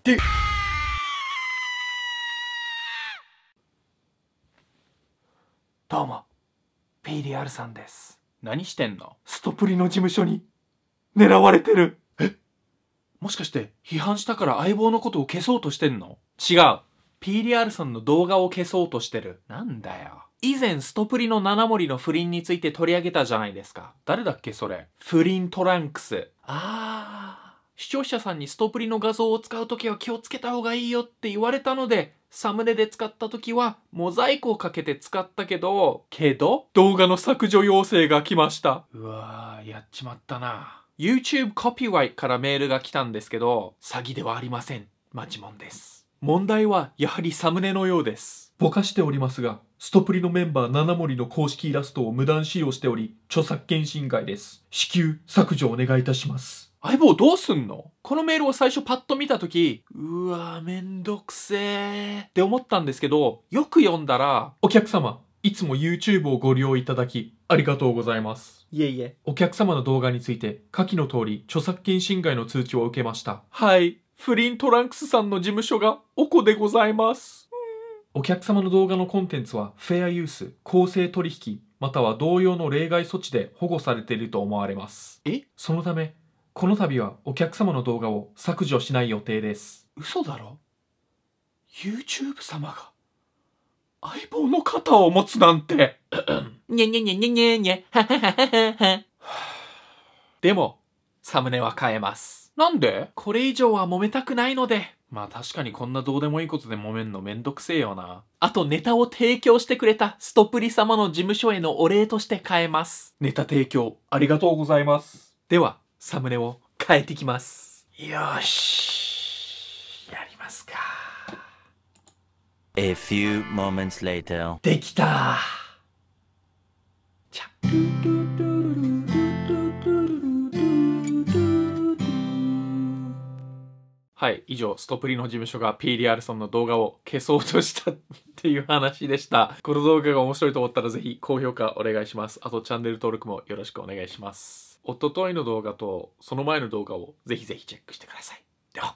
ってどうも PDR さんです何してんのストプリの事務所に狙われてるえもしかして批判したから相棒のことを消そうとしてんの違う PDR さんの動画を消そうとしてるなんだよ以前ストプリの七森の不倫について取り上げたじゃないですか誰だっけそれ不倫トランクスああ視聴者さんにストプリの画像を使う時は気をつけた方がいいよって言われたので、サムネで使った時はモザイクをかけて使ったけど、けど動画の削除要請が来ました。うわー、やっちまったな。YouTube コピーワイからメールが来たんですけど、詐欺ではありません。マジモンです。問題はやはりサムネのようです。ぼかしておりますが、ストプリのメンバー七森の公式イラストを無断使用しており、著作権侵害です。至急削除お願いいたします。相棒どうすんのこのメールを最初パッと見たとき、うわめんどくせぇって思ったんですけど、よく読んだら、お客様、いつも YouTube をご利用いただき、ありがとうございます。いえいえ。お客様の動画について、下記の通り、著作権侵害の通知を受けました。はい。フリントランクスさんの事務所が、おこでございます。お客様の動画のコンテンツはフェアユース、公正取引、または同様の例外措置で保護されていると思われます。えそのため、この度はお客様の動画を削除しない予定です。嘘だろ ?YouTube 様が相棒の肩を持つなんて。にゃにゃにゃにゃにゃにゃ、でも、サムネは変えます。なんでこれ以上は揉めたくないので。まあ確かにこんなどうでもいいことで揉めんのめんどくせえよな。あとネタを提供してくれたストプリ様の事務所へのお礼として変えます。ネタ提供ありがとうございます。では、サムネを変えてきます。よし。やりますか。A few moments later. できたじゃ。はい、以上、ストプリの事務所が PDR さんの動画を消そうとしたっていう話でした。この動画が面白いと思ったらぜひ高評価お願いします。あとチャンネル登録もよろしくお願いします。おとといの動画とその前の動画をぜひぜひチェックしてください。では。